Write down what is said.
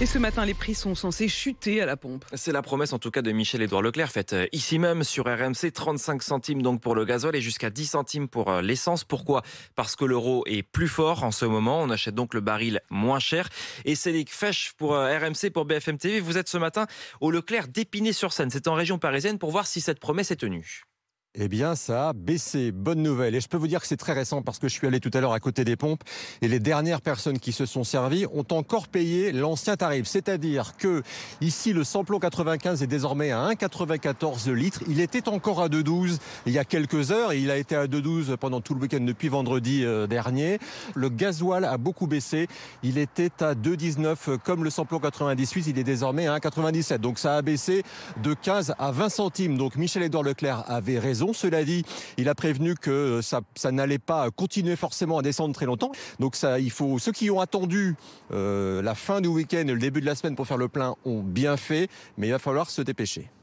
Et ce matin, les prix sont censés chuter à la pompe. C'est la promesse en tout cas de Michel-Édouard Leclerc, faite euh, ici même sur RMC, 35 centimes donc pour le gazole et jusqu'à 10 centimes pour euh, l'essence. Pourquoi Parce que l'euro est plus fort en ce moment, on achète donc le baril moins cher. Et Cédric Fesch pour euh, RMC, pour BFM TV, vous êtes ce matin au Leclerc d'Épinay-sur-Seine, c'est en région parisienne, pour voir si cette promesse est tenue eh bien, ça a baissé. Bonne nouvelle. Et je peux vous dire que c'est très récent parce que je suis allé tout à l'heure à côté des pompes et les dernières personnes qui se sont servies ont encore payé l'ancien tarif. C'est-à-dire que ici, le samplon 95 est désormais à 1,94 litre. Il était encore à 2,12 il y a quelques heures et il a été à 2,12 pendant tout le week-end depuis vendredi euh, dernier. Le gasoil a beaucoup baissé. Il était à 2,19 comme le samplon 98. Il est désormais à 1,97. Donc ça a baissé de 15 à 20 centimes. Donc Michel-Édouard Leclerc avait raison. Cela dit, il a prévenu que euh, ça, n'allait pas continuer forcément à descendre très longtemps. Donc il faut ceux qui ont attendu euh, la fin du week-end et le début de la semaine pour faire le plein ont bien fait, mais il va falloir se dépêcher.